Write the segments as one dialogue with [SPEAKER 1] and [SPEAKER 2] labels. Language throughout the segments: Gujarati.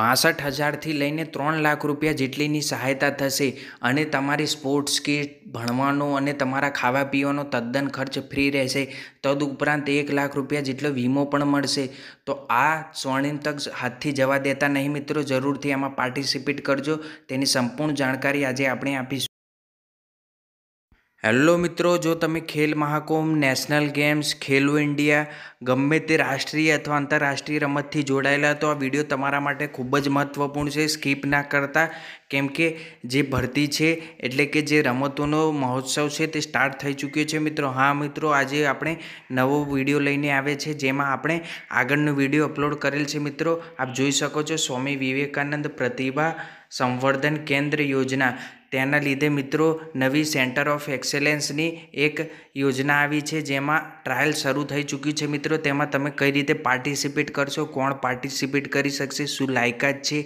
[SPEAKER 1] પાસઠ હજારથી લઈને ત્રણ લાખ રૂપિયા જેટલીની સહાયતા થશે અને તમારી સ્પોર્ટ્સ કિટ ભણવાનો અને તમારા ખાવા પીવાનો તદ્દન ખર્ચ ફ્રી રહેશે તદઉપરાંત એક લાખ રૂપિયા જેટલો વીમો પણ મળશે તો આ સ્વર્ણિમ તક હાથથી જવા દેતા નહીં મિત્રો જરૂરથી આમાં પાર્ટિસિપેટ કરજો તેની સંપૂર્ણ જાણકારી આજે આપણે આપીશું હેલો મિત્રો જો તમે Khel Mahakumbh national games Khelo India ગમે તે રાષ્ટ્રીય અથવા આંતરરાષ્ટ્રીય રમતથી જોડાયેલા તો આ વિડીયો તમારા માટે ખૂબ જ મહત્ત્વપૂર્ણ છે સ્કીપ ના કરતા કેમ કે જે ભરતી છે એટલે કે જે રમતોનો મહોત્સવ છે તે સ્ટાર્ટ થઈ ચૂક્યો છે મિત્રો હા મિત્રો આજે આપણે નવો વિડીયો લઈને આવે છે જેમાં આપણે આગળનો વિડીયો અપલોડ કરેલ છે મિત્રો આપ જોઈ શકો છો સ્વામી વિવેકાનંદ પ્રતિભા સંવર્ધન કેન્દ્ર યોજના તેના લીધે મિત્રો નવી સેન્ટર ઓફ એક્સેલેન્સની એક યોજના આવી છે જેમાં ટ્રાયલ શરૂ થઈ ચૂક્યું છે મિત્રો તેમાં તમે કઈ રીતે પાર્ટિસિપેટ કરશો કોણ પાર્ટિસિપેટ કરી શકશે શું લાયકાત છે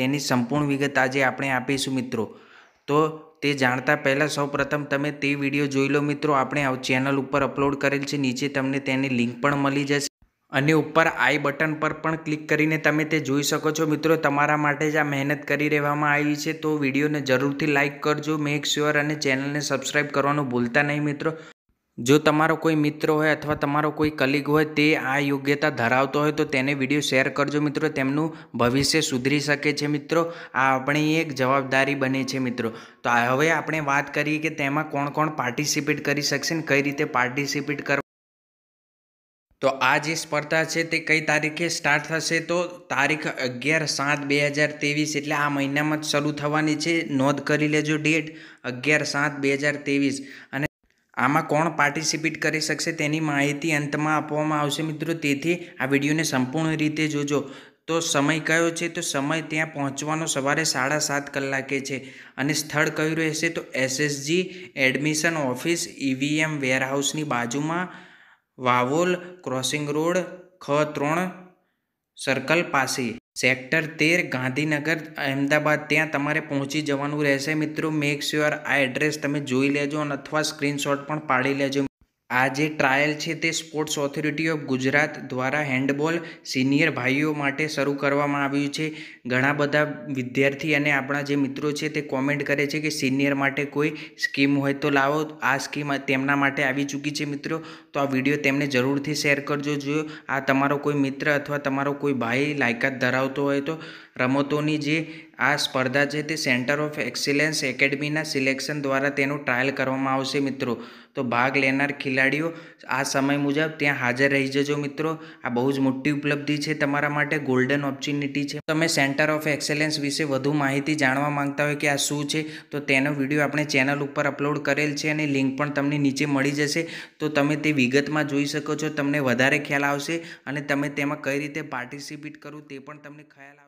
[SPEAKER 1] તેની સંપૂર્ણ વિગત આજે આપણે આપીશું મિત્રો તો તે જાણતા પહેલાં સૌપ્રથમ તમે તે વિડીયો જોઈ લો મિત્રો આપણે ચેનલ ઉપર અપલોડ કરેલ છે નીચે તમને તેની લિંક પણ મળી જશે અને ઉપર આઈ બટન પર પણ ક્લિક કરીને તમે તે જોઈ શકો છો મિત્રો તમારા માટે જ આ મહેનત કરી રહેવામાં આવી છે તો વિડીયોને જરૂરથી લાઇક કરજો મેક શ્યોર અને ચેનલને સબસ્ક્રાઈબ કરવાનું ભૂલતા નહીં મિત્રો જો તમારો કોઈ મિત્ર હોય અથવા તમારો કોઈ કલીગ હોય તે આ યોગ્યતા ધરાવતો હોય તો તેને વિડીયો શેર કરજો મિત્રો તેમનું ભવિષ્ય સુધરી શકે છે મિત્રો આ આપણી એક જવાબદારી બને છે મિત્રો તો હવે આપણે વાત કરીએ કે તેમાં કોણ કોણ પાર્ટિસિપેટ કરી શકશે ને કઈ રીતે પાર્ટિસિપેટ કરવા તો આ જે સ્પર્ધા છે તે કઈ તારીખે સ્ટાર્ટ થશે તો તારીખ અગિયાર સાત બે હજાર ત્રેવીસ એટલે આ મહિનામાં જ શરૂ થવાની છે નોંધ કરી લેજો ડેટ અગિયાર સાત બે હજાર ત્રેવીસ અને આમાં કોણ પાર્ટિસિપેટ કરી શકશે તેની માહિતી અંતમાં આપવામાં આવશે મિત્રો તેથી આ વિડીયોને સંપૂર્ણ રીતે જોજો તો સમય કયો છે તો સમય ત્યાં પહોંચવાનો સવારે સાડા સાત કલાકે છે અને સ્થળ કયું રહેશે તો એસએસજી એડમિશન ઓફિસ ઈવીએમ વેરહાઉસની બાજુમાં વાવોલ ક્રોસિંગ રોડ ખ ત્રણ સર્કલ પાસે સેક્ટર તેર ગાંધીનગર અહેમદાબાદ ત્યાં તમારે પહોંચી જવાનું રહેશે મિત્રો મેક શ્યોર આ એડ્રેસ તમે જોઈ લેજો અને અથવા સ્ક્રીનશોટ પણ પાડી લેજો આ જે ટ્રાયલ છે તે સ્પોર્ટ્સ ઓથોરિટી ઓફ ગુજરાત દ્વારા હેન્ડબોલ સિનિયર ભાઈઓ માટે શરૂ કરવામાં આવ્યું છે ઘણા બધા વિદ્યાર્થી અને આપણા જે મિત્રો છે તે કોમેન્ટ કરે છે કે સિનિયર માટે કોઈ સ્કીમ હોય તો લાવો આ સ્કીમ તેમના માટે આવી ચૂકી છે મિત્રો તો આ વિડીયો તેમને જરૂરથી શેર કરજો જો આ તમારો કોઈ મિત્ર અથવા તમારો કોઈ ભાઈ લાયકાત ધરાવતો હોય તો રમતોની જે આ સ્પર્ધા છે તે સેન્ટર ઓફ એક્સિલન્સ એકેડમીના સિલેક્શન દ્વારા તેનું ટ્રાયલ કરવામાં આવશે મિત્રો તો ભાગ લેનાર ખેલાડીઓ આ સમય મુજબ ત્યાં હાજર રહી જજો મિત્રો આ બહુ જ મોટી ઉપલબ્ધિ છે તમારા માટે ગોલ્ડન ઓપોર્ચ્યુનિટી છે તમે સેન્ટર ઓફ એક્સેલન્સ વિશે વધુ માહિતી જાણવા માંગતા હોય કે આ શું છે તો તેનો વિડીયો આપણે ચેનલ ઉપર અપલોડ કરેલ છે અને લિંક પણ તમને નીચે મળી જશે તો તમે તે વિગતમાં જોઈ શકો છો તમને વધારે ખ્યાલ આવશે અને તમે તેમાં કઈ રીતે પાર્ટિસિપેટ કરવું તે પણ તમને ખ્યાલ આવશે